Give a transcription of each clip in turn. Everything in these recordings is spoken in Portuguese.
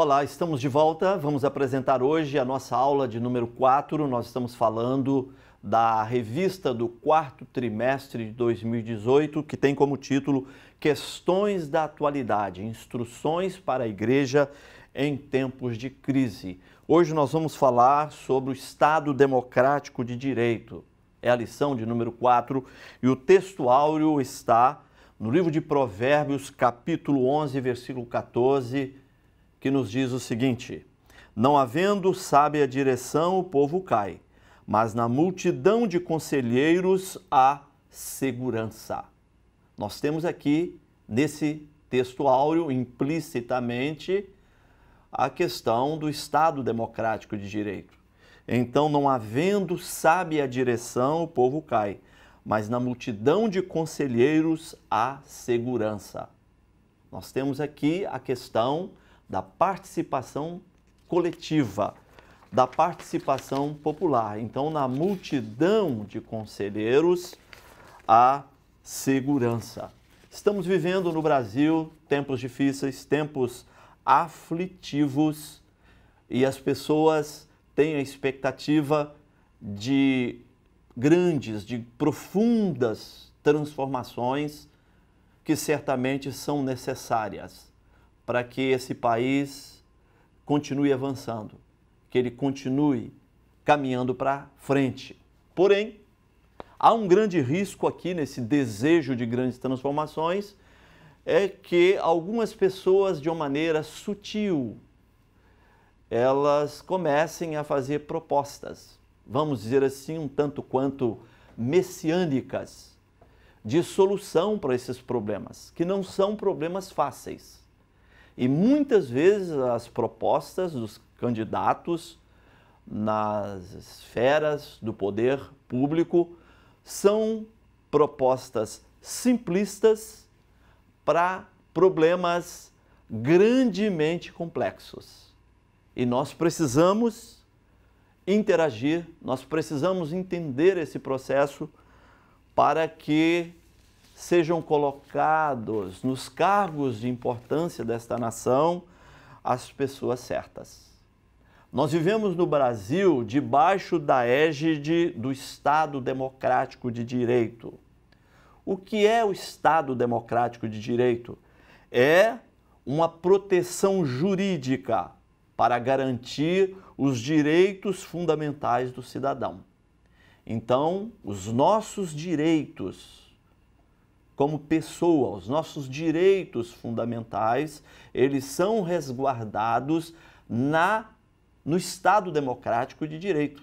Olá, estamos de volta. Vamos apresentar hoje a nossa aula de número 4. Nós estamos falando da revista do quarto trimestre de 2018, que tem como título Questões da Atualidade: Instruções para a Igreja em Tempos de Crise. Hoje nós vamos falar sobre o Estado Democrático de Direito. É a lição de número 4 e o texto áureo está no livro de Provérbios, capítulo 11, versículo 14 que nos diz o seguinte: Não havendo sábia direção, o povo cai, mas na multidão de conselheiros há segurança. Nós temos aqui, nesse texto áureo, implicitamente, a questão do Estado democrático de direito. Então, não havendo sábia direção, o povo cai, mas na multidão de conselheiros há segurança. Nós temos aqui a questão da participação coletiva, da participação popular. Então, na multidão de conselheiros, há segurança. Estamos vivendo no Brasil tempos difíceis, tempos aflitivos e as pessoas têm a expectativa de grandes, de profundas transformações que certamente são necessárias para que esse país continue avançando, que ele continue caminhando para frente. Porém, há um grande risco aqui nesse desejo de grandes transformações, é que algumas pessoas, de uma maneira sutil, elas comecem a fazer propostas, vamos dizer assim, um tanto quanto messiânicas, de solução para esses problemas, que não são problemas fáceis. E muitas vezes as propostas dos candidatos nas esferas do poder público são propostas simplistas para problemas grandemente complexos. E nós precisamos interagir, nós precisamos entender esse processo para que sejam colocados nos cargos de importância desta nação as pessoas certas. Nós vivemos no Brasil debaixo da égide do Estado Democrático de Direito. O que é o Estado Democrático de Direito? É uma proteção jurídica para garantir os direitos fundamentais do cidadão. Então, os nossos direitos como pessoa, os nossos direitos fundamentais, eles são resguardados na no Estado democrático de direito.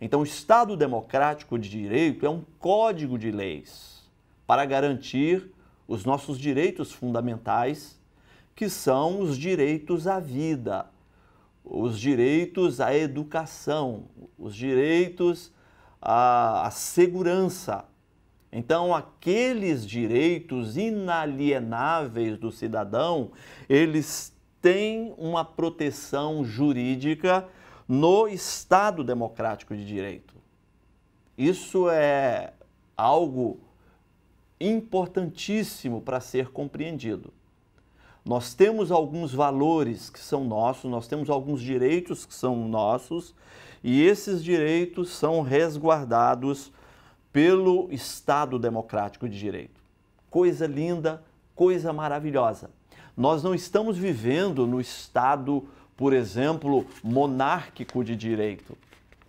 Então, o Estado democrático de direito é um código de leis para garantir os nossos direitos fundamentais, que são os direitos à vida, os direitos à educação, os direitos à segurança, então, aqueles direitos inalienáveis do cidadão, eles têm uma proteção jurídica no Estado democrático de direito. Isso é algo importantíssimo para ser compreendido. Nós temos alguns valores que são nossos, nós temos alguns direitos que são nossos, e esses direitos são resguardados pelo Estado democrático de direito. Coisa linda, coisa maravilhosa. Nós não estamos vivendo no Estado, por exemplo, monárquico de direito.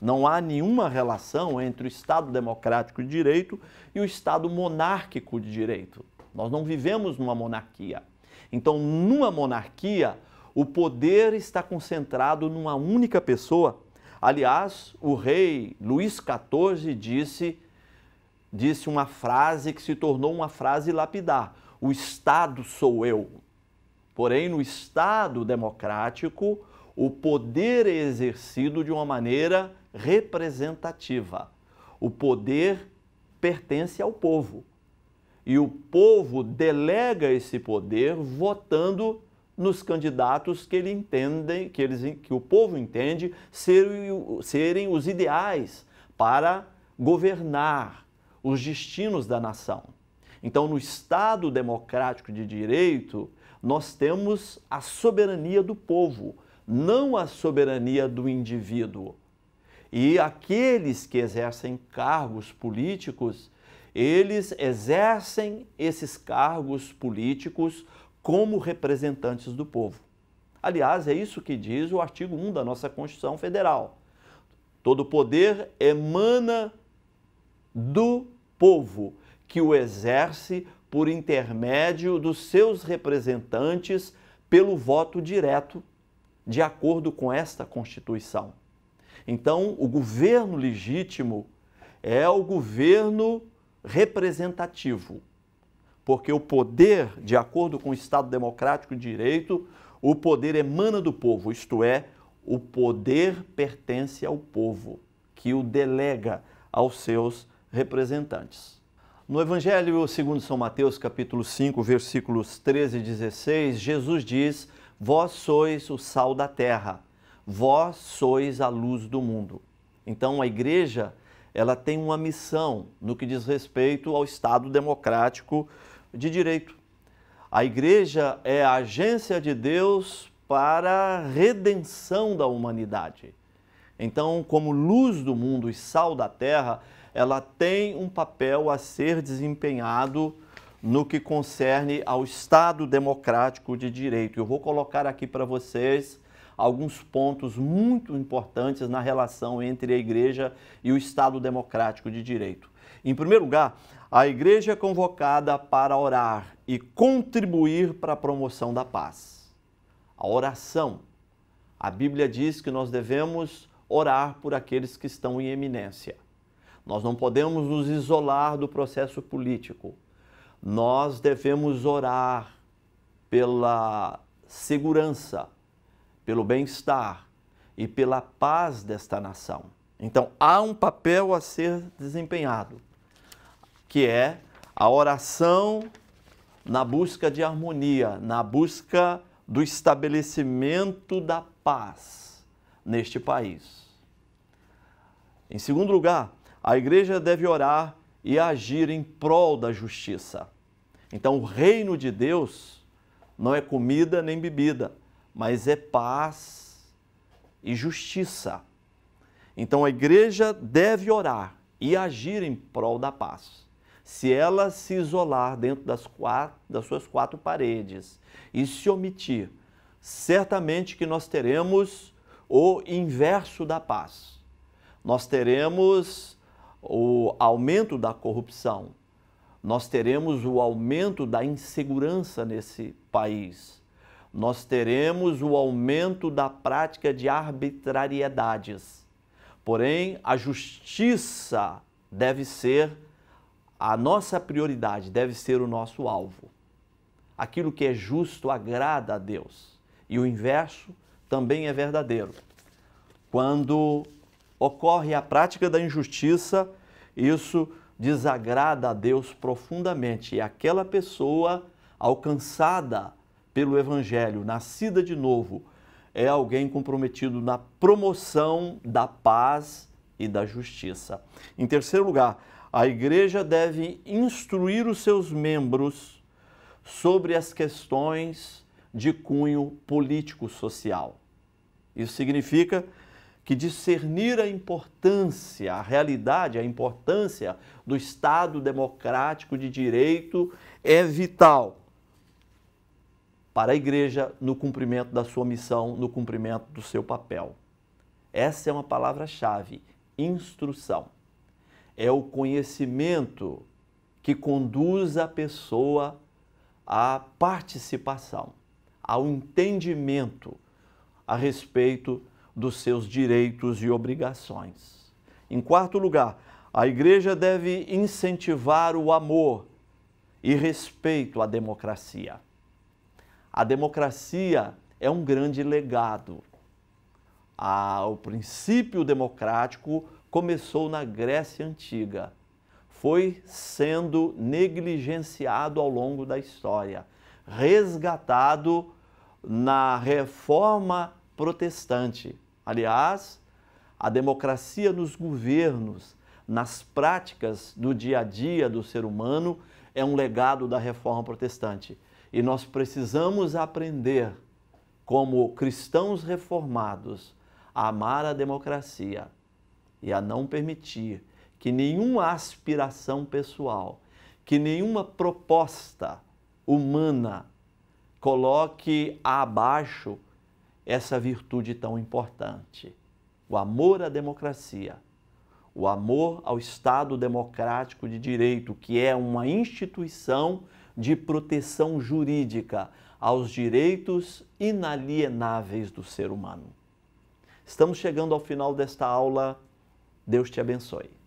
Não há nenhuma relação entre o Estado democrático de direito e o Estado monárquico de direito. Nós não vivemos numa monarquia. Então, numa monarquia, o poder está concentrado numa única pessoa. Aliás, o rei Luís XIV disse disse uma frase que se tornou uma frase lapidar: o Estado sou eu. Porém, no Estado democrático, o poder é exercido de uma maneira representativa. O poder pertence ao povo. E o povo delega esse poder votando nos candidatos que ele entende, que, eles, que o povo entende ser, serem os ideais para governar, os destinos da nação. Então, no Estado democrático de direito, nós temos a soberania do povo, não a soberania do indivíduo. E aqueles que exercem cargos políticos, eles exercem esses cargos políticos como representantes do povo. Aliás, é isso que diz o artigo 1 da nossa Constituição Federal. Todo poder emana do povo que o exerce por intermédio dos seus representantes pelo voto direto, de acordo com esta Constituição. Então, o governo legítimo é o governo representativo, porque o poder, de acordo com o Estado Democrático de Direito, o poder emana do povo, isto é, o poder pertence ao povo, que o delega aos seus representantes. No Evangelho segundo São Mateus, capítulo 5, versículos 13 e 16, Jesus diz: Vós sois o sal da terra, vós sois a luz do mundo. Então a igreja, ela tem uma missão no que diz respeito ao Estado democrático de direito. A igreja é a agência de Deus para a redenção da humanidade. Então, como luz do mundo e sal da terra, ela tem um papel a ser desempenhado no que concerne ao Estado democrático de direito. Eu vou colocar aqui para vocês alguns pontos muito importantes na relação entre a Igreja e o Estado democrático de direito. Em primeiro lugar, a Igreja é convocada para orar e contribuir para a promoção da paz. A oração. A Bíblia diz que nós devemos orar por aqueles que estão em eminência. Nós não podemos nos isolar do processo político. Nós devemos orar pela segurança, pelo bem-estar e pela paz desta nação. Então há um papel a ser desempenhado, que é a oração na busca de harmonia, na busca do estabelecimento da paz neste país. Em segundo lugar, a igreja deve orar e agir em prol da justiça. Então, o reino de Deus não é comida nem bebida, mas é paz e justiça. Então, a igreja deve orar e agir em prol da paz. Se ela se isolar dentro das, quatro, das suas quatro paredes e se omitir, certamente que nós teremos o inverso da paz. Nós teremos o aumento da corrupção, nós teremos o aumento da insegurança nesse país, nós teremos o aumento da prática de arbitrariedades. Porém, a justiça deve ser a nossa prioridade, deve ser o nosso alvo. Aquilo que é justo agrada a Deus. E o inverso também é verdadeiro. Quando ocorre a prática da injustiça, isso desagrada a Deus profundamente. E aquela pessoa alcançada pelo Evangelho, nascida de novo, é alguém comprometido na promoção da paz e da justiça. Em terceiro lugar, a igreja deve instruir os seus membros sobre as questões de cunho político-social. Isso significa que discernir a importância, a realidade, a importância do Estado democrático de direito é vital para a igreja no cumprimento da sua missão, no cumprimento do seu papel. Essa é uma palavra-chave: instrução. É o conhecimento que conduz a pessoa à participação, ao entendimento a respeito dos seus direitos e obrigações. Em quarto lugar, a igreja deve incentivar o amor e respeito à democracia. A democracia é um grande legado. o princípio democrático começou na Grécia Antiga. Foi sendo negligenciado ao longo da história, resgatado na reforma protestante, Aliás, a democracia nos governos, nas práticas do dia a dia do ser humano, é um legado da reforma protestante. E nós precisamos aprender, como cristãos reformados, a amar a democracia e a não permitir que nenhuma aspiração pessoal, que nenhuma proposta humana coloque abaixo essa virtude tão importante, o amor à democracia, o amor ao Estado democrático de direito, que é uma instituição de proteção jurídica aos direitos inalienáveis do ser humano. Estamos chegando ao final desta aula. Deus te abençoe.